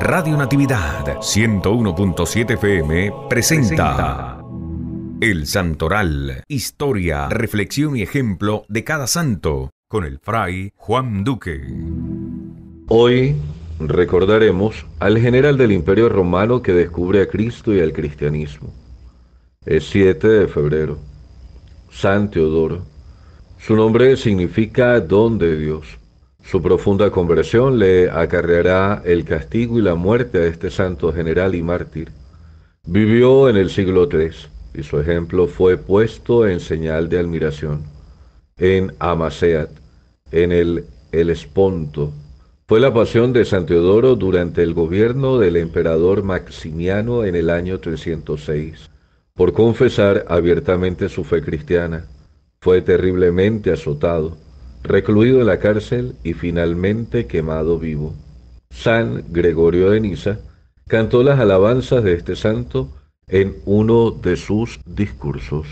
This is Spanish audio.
Radio Natividad 101.7 FM presenta El Santoral, historia, reflexión y ejemplo de cada santo, con el fray Juan Duque. Hoy recordaremos al general del Imperio Romano que descubre a Cristo y al cristianismo. Es 7 de febrero. San Teodoro. Su nombre significa don de Dios. Su profunda conversión le acarreará el castigo y la muerte a este santo general y mártir. Vivió en el siglo III y su ejemplo fue puesto en señal de admiración. En Amaseat, en el Helesponto, fue la pasión de San Teodoro durante el gobierno del emperador Maximiano en el año 306. Por confesar abiertamente su fe cristiana, fue terriblemente azotado recluido en la cárcel y finalmente quemado vivo. San Gregorio de Niza cantó las alabanzas de este santo en uno de sus discursos.